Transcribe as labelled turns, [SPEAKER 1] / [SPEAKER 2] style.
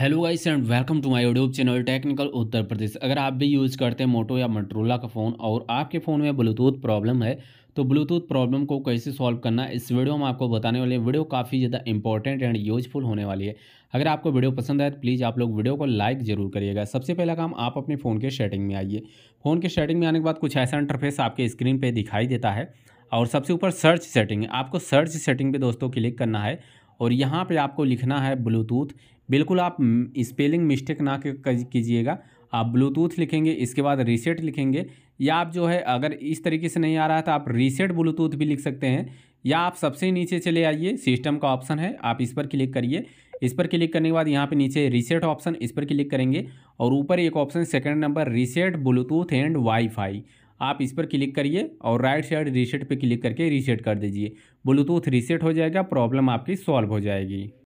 [SPEAKER 1] hello guys and welcome to my YouTube channel technical Uttar Pradesh अगर आप भी यूज़ करते हैं मोटो या मटरोला का फ़ोन और आपके फ़ोन में ब्लूटूथ प्रॉब्लम है तो ब्लूटूथ प्रॉब्लम को कैसे सॉल्व करना इस वीडियो में आपको बताने वाले हैं वीडियो काफ़ी ज़्यादा इंपॉर्टेंट एंड यूजफुल होने वाली है अगर आपको वीडियो पसंद आए तो प्लीज़ आप लोग वीडियो को लाइक जरूर करिएगा सबसे पहला काम आप अपने फ़ोन के सेटिंग में आइए फ़ोन के सेटिंग में आने के बाद कुछ ऐसा इंटरफेस आपके स्क्रीन पर दिखाई देता है और सबसे ऊपर सर्च सेटिंग है आपको सर्च सेटिंग पर दोस्तों क्लिक करना है और यहाँ पे आपको लिखना है ब्लूटूथ बिल्कुल आप स्पेलिंग मिस्टेक ना कीजिएगा आप ब्लूटूथ लिखेंगे इसके बाद रीसेट लिखेंगे या आप जो है अगर इस तरीके से नहीं आ रहा है तो आप रीसेट ब्लूटूथ भी लिख सकते हैं या आप सबसे नीचे चले आइए सिस्टम का ऑप्शन है आप इस पर क्लिक करिए इस पर क्लिक करने के बाद यहाँ पे नीचे रीसेट ऑप्शन इस पर क्लिक करेंगे और ऊपर एक option second number reset Bluetooth and WiFi आप इस पर क्लिक करिए और राइट साइड रीसेट पे क्लिक करके रीसेट कर दीजिए ब्लूटूथ रीसेट हो जाएगा प्रॉब्लम आपकी सॉल्व हो जाएगी